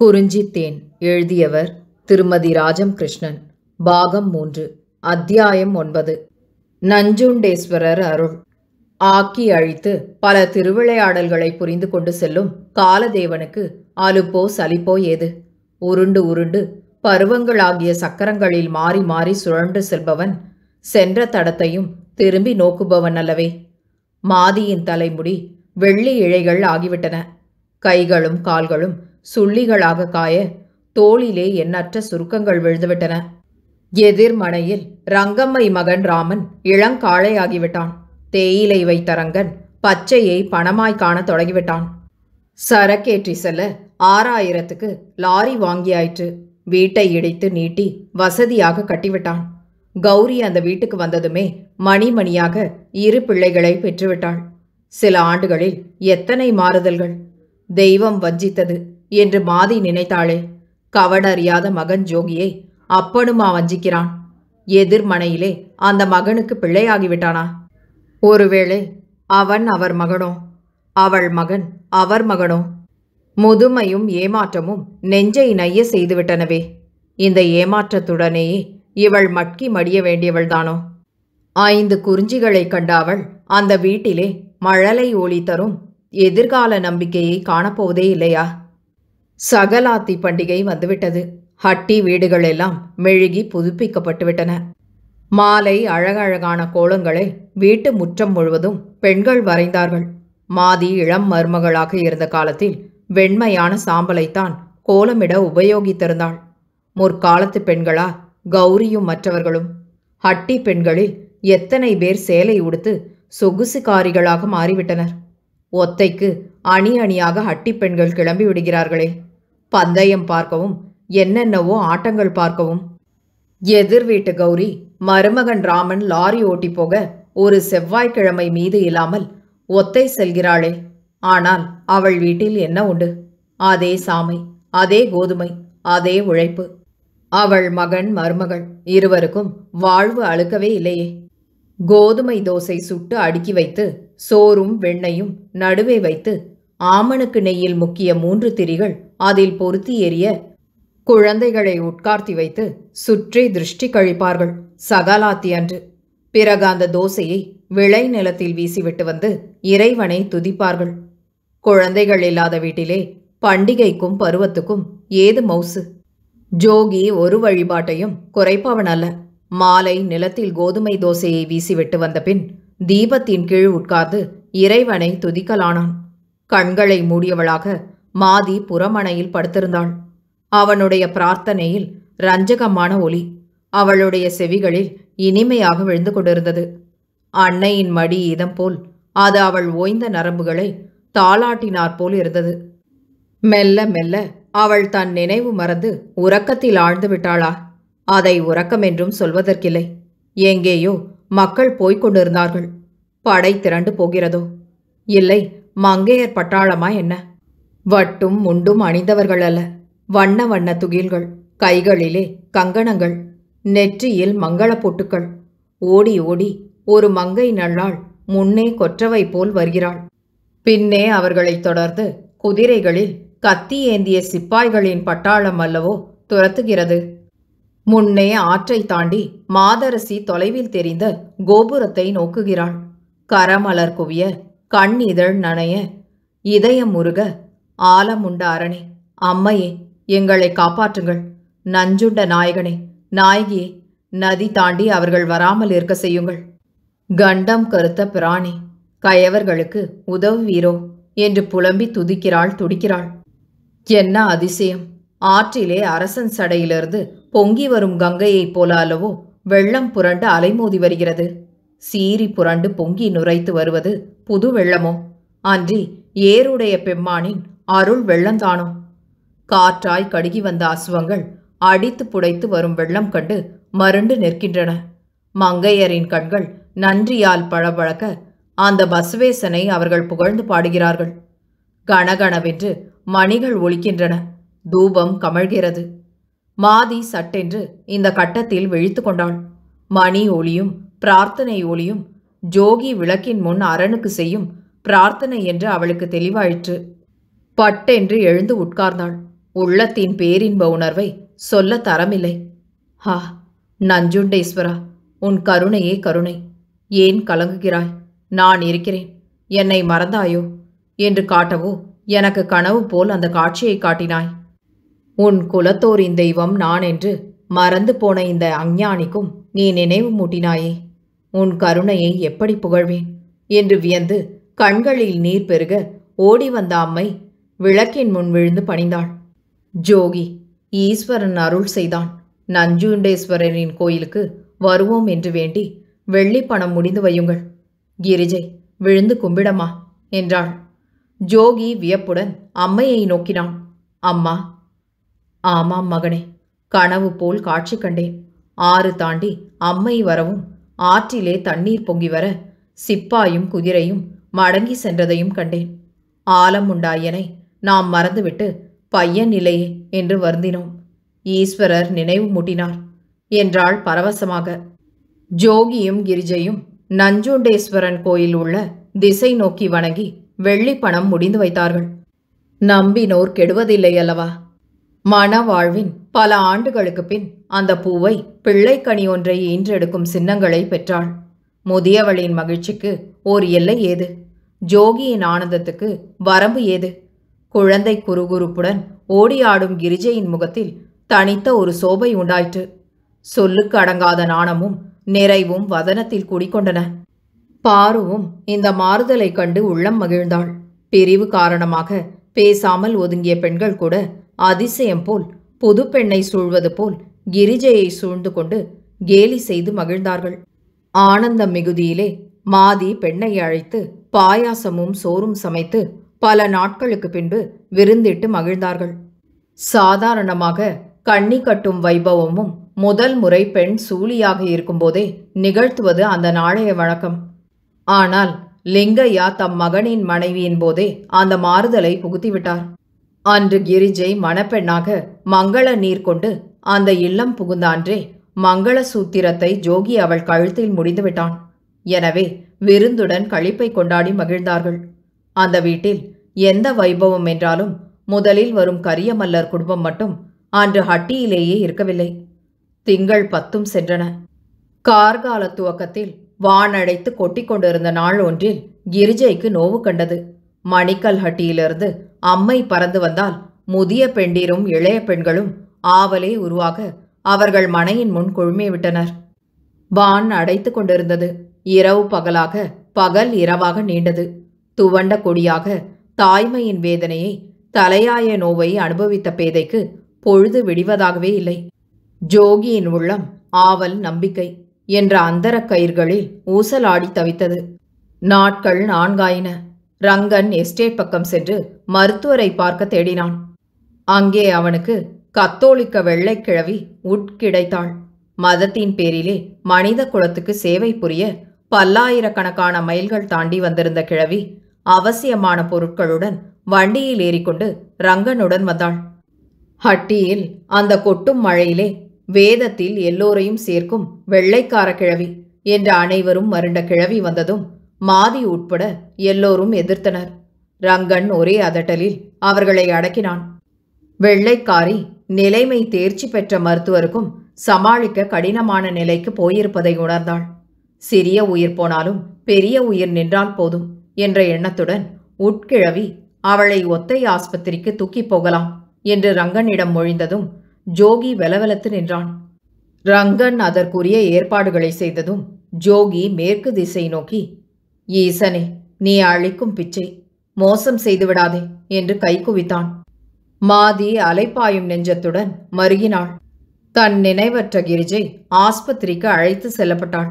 குறிஞ்சி தேன் எழுதியவர் திருமதி ராஜம் கிருஷ்ணன் பாகம் மூன்று அத்தியாயம் ஒன்பது நஞ்சுண்டேஸ்வரர் அருள் ஆக்கி அழித்து பல திருவிளையாடல்களை புரிந்து கொண்டு செல்லும் காலதேவனுக்கு அலுப்போ சலிப்போ ஏது உருண்டு உருண்டு பருவங்களாகிய சக்கரங்களில் மாறி மாறி சுழன்று செல்பவன் சென்ற தடத்தையும் திரும்பி நோக்குபவன் அல்லவே மாதியின் தலைமுடி வெள்ளி இழைகள் ஆகிவிட்டன கைகளும் கால்களும் சுள்ளிகளாக காய தோளிலே எண்ணற்ற சுருக்கங்கள் விழுந்துவிட்டன எதிர்மனையில் ரங்கம்மை மகன் ராமன் இளங்காளையாகிவிட்டான் தேயிலை வைத்தரங்கன் பச்சையை பணமாய் காண தொடங்கிவிட்டான் சரக்கேற்றி செல்ல ஆறாயிரத்துக்கு லாரி வாங்கியாயிற்று வீட்டை இடித்து நீட்டி வசதியாக கட்டிவிட்டான் கௌரி அந்த வீட்டுக்கு வந்ததுமே மணிமணியாக இரு பிள்ளைகளை பெற்றுவிட்டாள் சில ஆண்டுகளில் எத்தனை மாறுதல்கள் தெய்வம் வஞ்சித்தது என்று மாதி நினைத்தாளே அறியாத மகன் ஜோகியை அப்பனுமா வஞ்சிக்கிறான் எதிர்மனையிலே அந்த மகனுக்கு பிள்ளையாகிவிட்டானா ஒருவேளை அவன் அவர் மகனோ அவள் மகன் அவர் மகனோ முதுமையும் ஏமாற்றமும் நெஞ்சை நைய செய்துவிட்டனவே இந்த ஏமாற்றத்துடனேயே இவள் மட்கி மடிய வேண்டியவள்தானோ ஐந்து குறிஞ்சிகளைக் கண்ட அவள் அந்த வீட்டிலே மழலை ஒளி தரும் எதிர்கால நம்பிக்கையை காணப்போவதே இல்லையா சகலாத்தி பண்டிகை வந்துவிட்டது ஹட்டி வீடுகள் எல்லாம் மெழுகி புதுப்பிக்கப்பட்டுவிட்டன மாலை அழகழகான கோலங்களை வீட்டு முற்றம் முழுவதும் பெண்கள் வரைந்தார்கள் மாதி இளம் மருமகளாக இருந்த காலத்தில் வெண்மையான சாம்பலைத்தான் கோலமிட உபயோகித்திருந்தாள் முற்காலத்து பெண்களா கௌரியும் மற்றவர்களும் ஹட்டி பெண்களில் எத்தனை பேர் சேலை உடுத்து சொகுசுகாரிகளாக மாறிவிட்டனர் ஒத்தைக்கு அணி அணியாக ஹட்டி பெண்கள் கிளம்பி விடுகிறார்களே பந்தயம் பார்க்கவும் என்னென்னவோ ஆட்டங்கள் பார்க்கவும் எதிர் வீட்டு கௌரி மருமகன் ராமன் லாரி ஓட்டி போக ஒரு செவ்வாய்க்கிழமை மீது இல்லாமல் ஒத்தை செல்கிறாளே ஆனால் அவள் வீட்டில் என்ன உண்டு அதே சாமை அதே கோதுமை அதே உழைப்பு அவள் மகன் மருமகள் இருவருக்கும் வாழ்வு அழுக்கவே இல்லையே கோதுமை தோசை சுட்டு அடுக்கி வைத்து சோறும் வெண்ணையும் நடுவே வைத்து ஆமணக்கு நெய்யில் முக்கிய மூன்று திரிகள் அதில் பொருத்தி ஏறிய குழந்தைகளை உட்கார்த்தி வைத்து சுற்றி திருஷ்டி கழிப்பார்கள் சகாலாத்தி அன்று பிறகு அந்த தோசையை விளை நிலத்தில் வீசிவிட்டு வந்து இறைவனை துதிப்பார்கள் குழந்தைகள் இல்லாத வீட்டிலே பண்டிகைக்கும் பருவத்துக்கும் ஏது மவுசு ஜோகி ஒரு வழிபாட்டையும் குறைப்பவன் அல்ல மாலை நிலத்தில் கோதுமை தோசையை வீசிவிட்டு வந்த பின் தீபத்தின் கீழ் உட்கார்ந்து இறைவனை துதிக்கலானான் கண்களை மூடியவளாக மாதி புறமனையில் படுத்திருந்தாள் அவனுடைய பிரார்த்தனையில் ரஞ்சகமான ஒலி அவளுடைய செவிகளில் இனிமையாக விழுந்து கொண்டிருந்தது அன்னையின் மடி இதம் போல் அது அவள் ஓய்ந்த நரம்புகளை தாளாட்டினார் போல் இருந்தது மெல்ல மெல்ல அவள் தன் நினைவு மறந்து உறக்கத்தில் ஆழ்ந்து விட்டாளா அதை உறக்கம் என்றும் சொல்வதற்கில்லை எங்கேயோ மக்கள் போய்க் கொண்டிருந்தார்கள் படை திரண்டு போகிறதோ இல்லை மங்கையர் பட்டாளமா என்ன வட்டும் முண்டும் அணிந்தவர்கள் அல்ல வண்ண வண்ண துகில்கள் கைகளிலே கங்கணங்கள் நெற்றியில் மங்கள பொட்டுக்கள் ஓடி ஓடி ஒரு மங்கை நல்லாள் முன்னே கொற்றவை போல் வருகிறாள் பின்னே அவர்களைத் தொடர்ந்து குதிரைகளில் கத்தி ஏந்திய சிப்பாய்களின் பட்டாளம் அல்லவோ துரத்துகிறது முன்னே ஆற்றை தாண்டி மாதரசி தொலைவில் தெரிந்த கோபுரத்தை நோக்குகிறாள் கரமலர் குவிய கண் இதழ் நனைய இதயம் முருக ஆலமுண்ட அரணே அம்மையே எங்களை காப்பாற்றுங்கள் நஞ்சுண்ட நாயகனே நாயகியே நதி தாண்டி அவர்கள் வராமல் இருக்க செய்யுங்கள் கண்டம் கருத்த பிராணி கயவர்களுக்கு உதவுவீரோ என்று புலம்பி துதிக்கிறாள் துடிக்கிறாள் என்ன அதிசயம் ஆற்றிலே அரசன் சடையிலிருந்து பொங்கி வரும் கங்கையைப் போல அல்லவோ வெள்ளம் புரண்டு அலைமோதி வருகிறது சீறி புரண்டு பொங்கி நுரைத்து வருவது புது வெள்ளமோ அன்றி ஏருடைய பெம்மானின் அருள் வெள்ளந்தானோ காற்றாய் கடுகி வந்த அசுவங்கள் அடித்து புடைத்து வரும் வெள்ளம் கண்டு மருண்டு நிற்கின்றன மங்கையரின் கண்கள் நன்றியால் பழபழக்க அந்த பசுவேசனை அவர்கள் புகழ்ந்து பாடுகிறார்கள் கணகணவென்று மணிகள் ஒழிக்கின்றன தூபம் கமழ்கிறது மாதி சட்டென்று இந்த கட்டத்தில் விழித்து கொண்டாள் மணி ஒளியும் பிரார்த்தனை ஒளியும் ஜோகி விளக்கின் முன் அரணுக்கு செய்யும் பிரார்த்தனை என்று அவளுக்கு தெளிவாயிற்று பட்டென்று எழுந்து உட்கார்ந்தாள் உள்ளத்தின் பேரின்ப உணர்வை சொல்ல தரமில்லை ஹா நஞ்சுண்டேஸ்வரா உன் கருணையே கருணை ஏன் கலங்குகிறாய் நான் இருக்கிறேன் என்னை மறந்தாயோ என்று காட்டவோ எனக்கு கனவு போல் அந்த காட்சியை காட்டினாய் உன் குலத்தோரின் தெய்வம் நான் என்று மறந்து போன இந்த அஞ்ஞானிக்கும் நீ நினைவு மூட்டினாயே உன் கருணையை எப்படி புகழ்வேன் என்று வியந்து கண்களில் நீர் பெருக ஓடி வந்த அம்மை விளக்கின் முன் விழுந்து பணிந்தாள் ஜோகி ஈஸ்வரன் அருள் செய்தான் நஞ்சுண்டேஸ்வரரின் கோயிலுக்கு வருவோம் என்று வேண்டி வெள்ளி பணம் முடிந்து வையுங்கள் கிரிஜை விழுந்து கும்பிடமா என்றாள் ஜோகி வியப்புடன் அம்மையை நோக்கினான் அம்மா ஆமாம் மகனே கனவு போல் காட்சி கண்டேன் ஆறு தாண்டி அம்மை வரவும் ஆற்றிலே தண்ணீர் பொங்கி வர சிப்பாயும் குதிரையும் மடங்கி சென்றதையும் கண்டேன் ஆலம் உண்டாயனை நாம் மறந்துவிட்டு பையன் இல்லையே என்று வருந்தினோம் ஈஸ்வரர் நினைவு மூட்டினார் என்றாள் பரவசமாக ஜோகியும் கிரிஜையும் நஞ்சுண்டேஸ்வரன் கோயில் உள்ள திசை நோக்கி வணங்கி வெள்ளி பணம் முடிந்து வைத்தார்கள் நம்பினோர் கெடுவதில்லை அல்லவா மன வாழ்வின் பல ஆண்டுகளுக்கு பின் அந்த பூவை பிள்ளைக்கனி ஒன்றை ஈன்றெடுக்கும் சின்னங்களை பெற்றாள் முதியவளின் மகிழ்ச்சிக்கு ஓர் எல்லை ஏது ஜோகியின் ஆனந்தத்துக்கு வரம்பு ஏது குழந்தை குறுகுறுப்புடன் ஓடியாடும் கிரிஜையின் முகத்தில் தனித்த ஒரு சோபை உண்டாயிற்று சொல்லுக்கு அடங்காத நாணமும் நிறைவும் வதனத்தில் குடிக்கொண்டன பாருவும் இந்த மாறுதலை கண்டு உள்ளம் மகிழ்ந்தாள் பிரிவு காரணமாக பேசாமல் ஒதுங்கிய பெண்கள் கூட அதிசயம் போல் புது பெண்ணை சூழ்வது போல் கிரிஜையை சூழ்ந்து கொண்டு கேலி செய்து மகிழ்ந்தார்கள் ஆனந்த மிகுதியிலே மாதி பெண்ணை அழைத்து பாயாசமும் சோறும் சமைத்து பல நாட்களுக்கு பின்பு விருந்திட்டு மகிழ்ந்தார்கள் சாதாரணமாக கண்ணி கட்டும் வைபவமும் முதல் முறை பெண் சூழியாக இருக்கும்போதே நிகழ்த்துவது அந்த நாளைய வழக்கம் ஆனால் லிங்கையா தம் மகனின் மனைவியின் போதே அந்த மாறுதலை புகுத்திவிட்டார் அன்று கிரிஜை மணப்பெண்ணாக மங்கள நீர் கொண்டு அந்த இல்லம் புகுந்தான்றே மங்களசூத்திரத்தை மங்கள சூத்திரத்தை ஜோகி அவள் கழுத்தில் முடிந்துவிட்டான் எனவே விருந்துடன் கழிப்பை கொண்டாடி மகிழ்ந்தார்கள் அந்த வீட்டில் எந்த வைபவம் என்றாலும் முதலில் வரும் கரியமல்லர் குடும்பம் மட்டும் அன்று ஹட்டியிலேயே இருக்கவில்லை திங்கள் பத்தும் சென்றன கார்கால துவக்கத்தில் வானடைத்து கொட்டி கொண்டிருந்த நாள் ஒன்றில் கிரிஜைக்கு நோவு கண்டது மணிக்கல் ஹட்டியிலிருந்து அம்மை பறந்து வந்தால் முதிய பெண்டிரும் இளைய பெண்களும் ஆவலே உருவாக அவர்கள் மனையின் முன் குழுமே விட்டனர் வான் அடைத்து கொண்டிருந்தது இரவு பகலாக பகல் இரவாக நீண்டது துவண்ட கொடியாக தாய்மையின் வேதனையை தலையாய நோவை அனுபவித்த பேதைக்கு பொழுது விடிவதாகவே இல்லை ஜோகியின் உள்ளம் ஆவல் நம்பிக்கை என்ற அந்தர கயிர்களில் ஊசலாடி தவித்தது நாட்கள் நான்காயின ரங்கன் எஸ்டேட் பக்கம் சென்று மருத்துவரை பார்க்க தேடினான் அங்கே அவனுக்கு கத்தோலிக்க வெள்ளைக்கிழவி உட்கிடைத்தாள் மதத்தின் பேரிலே மனித குலத்துக்கு சேவை புரிய பல்லாயிரக்கணக்கான மைல்கள் தாண்டி வந்திருந்த கிழவி அவசியமான பொருட்களுடன் வண்டியில் ஏறிக்கொண்டு ரங்கனுடன் வந்தாள் ஹட்டியில் அந்த கொட்டும் மழையிலே வேதத்தில் எல்லோரையும் சேர்க்கும் வெள்ளைக்கார கிழவி என்ற அனைவரும் மருண்ட கிழவி வந்ததும் மாதி உட்பட எல்லோரும் எதிர்த்தனர் ரங்கன் ஒரே அதட்டலில் அவர்களை அடக்கினான் வெள்ளைக்காரி நிலைமை தேர்ச்சி பெற்ற மருத்துவருக்கும் சமாளிக்க கடினமான நிலைக்கு போயிருப்பதை உணர்ந்தாள் சிறிய உயிர் போனாலும் பெரிய உயிர் நின்றால் போதும் என்ற எண்ணத்துடன் உட்கிழவி அவளை ஒத்தை ஆஸ்பத்திரிக்கு தூக்கிப் போகலாம் என்று ரங்கனிடம் மொழிந்ததும் ஜோகி வெலவெலத்து நின்றான் ரங்கன் அதற்குரிய ஏற்பாடுகளை செய்ததும் ஜோகி மேற்கு திசை நோக்கி ஈசனே நீ அழிக்கும் பிச்சை மோசம் செய்துவிடாதே என்று கைக்குவித்தான் மாதி அலைப்பாயும் நெஞ்சத்துடன் மருகினாள் தன் நினைவற்ற கிரிஜை ஆஸ்பத்திரிக்கு அழைத்து செல்லப்பட்டாள்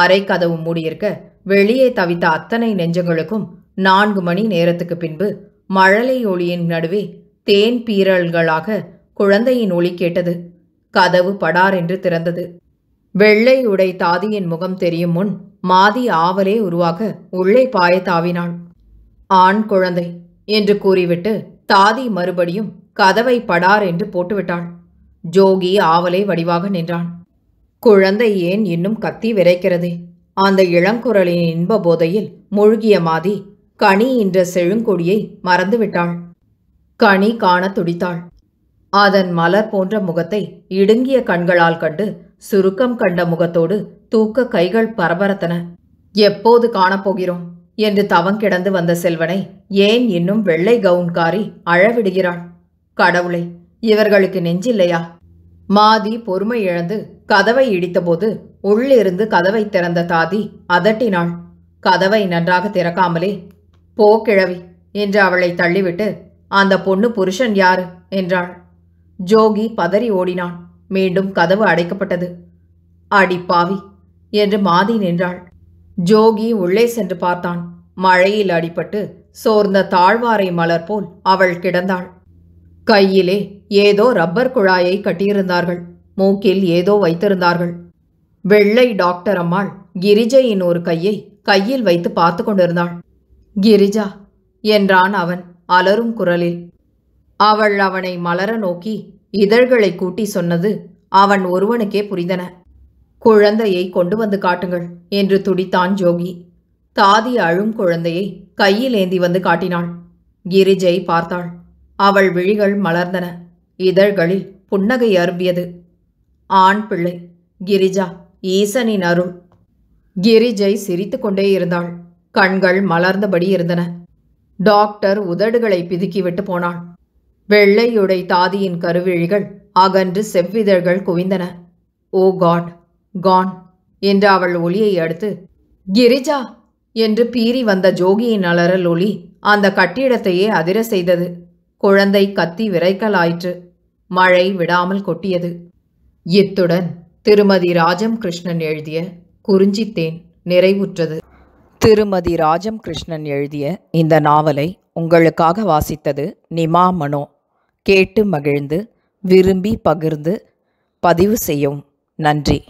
அறை கதவு மூடியிருக்க வெளியே தவித்த அத்தனை நெஞ்சங்களுக்கும் நான்கு மணி நேரத்துக்கு பின்பு மழலை ஒளியின் நடுவே தேன் பீரல்களாக குழந்தையின் ஒளி கேட்டது கதவு படார் என்று திறந்தது வெள்ளை உடை தாதியின் முகம் தெரியும் முன் மாதி ஆவலே உருவாக உள்ளே பாய தாவினாள் ஆண் குழந்தை என்று கூறிவிட்டு தாதி மறுபடியும் கதவை படார் என்று போட்டுவிட்டாள் ஜோகி ஆவலை வடிவாக நின்றான் குழந்தை ஏன் இன்னும் கத்தி விரைக்கிறதே அந்த இளங்குரலின் இன்ப போதையில் மூழ்கிய மாதி கனி என்ற செழுங்கொடியை மறந்துவிட்டாள் கனி காண துடித்தாள் அதன் மலர் போன்ற முகத்தை இடுங்கிய கண்களால் கண்டு சுருக்கம் கண்ட முகத்தோடு தூக்க கைகள் பரபரத்தன எப்போது காணப்போகிறோம் என்று தவம் கிடந்து வந்த செல்வனை ஏன் இன்னும் வெள்ளை கவுன்காரி அழவிடுகிறாள் கடவுளை இவர்களுக்கு நெஞ்சில்லையா மாதி பொறுமை இழந்து கதவை இடித்தபோது உள்ளிருந்து கதவை திறந்த தாதி அதட்டினாள் கதவை நன்றாக திறக்காமலே போ கிழவி என்று அவளை தள்ளிவிட்டு அந்த பொண்ணு புருஷன் யாரு என்றாள் ஜோகி பதறி ஓடினான் மீண்டும் கதவு அடைக்கப்பட்டது அடிப்பாவி பாவி என்று மாதி நின்றாள் ஜோகி உள்ளே சென்று பார்த்தான் மழையில் அடிபட்டு சோர்ந்த தாழ்வாரை மலர் போல் அவள் கிடந்தாள் கையிலே ஏதோ ரப்பர் குழாயை கட்டியிருந்தார்கள் மூக்கில் ஏதோ வைத்திருந்தார்கள் வெள்ளை டாக்டர் அம்மாள் கிரிஜையின் ஒரு கையை கையில் வைத்து பார்த்து கொண்டிருந்தாள் கிரிஜா என்றான் அவன் அலரும் குரலில் அவள் அவனை மலர நோக்கி இதழ்களை கூட்டி சொன்னது அவன் ஒருவனுக்கே புரிந்தன குழந்தையை கொண்டு வந்து காட்டுங்கள் என்று துடித்தான் ஜோகி தாதி அழும் குழந்தையை கையில் ஏந்தி வந்து காட்டினாள் கிரிஜை பார்த்தாள் அவள் விழிகள் மலர்ந்தன இதழ்களில் புன்னகை அரும்பியது ஆண் பிள்ளை கிரிஜா ஈசனின் அருள் கிரிஜை சிரித்து கொண்டே இருந்தாள் கண்கள் மலர்ந்தபடி இருந்தன டாக்டர் உதடுகளை பிதுக்கிவிட்டு போனாள் வெள்ளையுடை தாதியின் கருவிழிகள் அகன்று செவ்விதழ்கள் குவிந்தன ஓ காட் கான் என்று அவள் ஒளியை அடுத்து கிரிஜா என்று பீறி வந்த ஜோகியின் அலறல் ஒளி அந்த கட்டிடத்தையே அதிர செய்தது குழந்தை கத்தி விரைக்கலாயிற்று மழை விடாமல் கொட்டியது இத்துடன் திருமதி ராஜம் கிருஷ்ணன் எழுதிய குறிஞ்சித்தேன் நிறைவுற்றது திருமதி ராஜம் கிருஷ்ணன் எழுதிய இந்த நாவலை உங்களுக்காக வாசித்தது நிமா மனோ கேட்டு மகிழ்ந்து விரும்பி பகிர்ந்து பதிவு செய்யும் நன்றி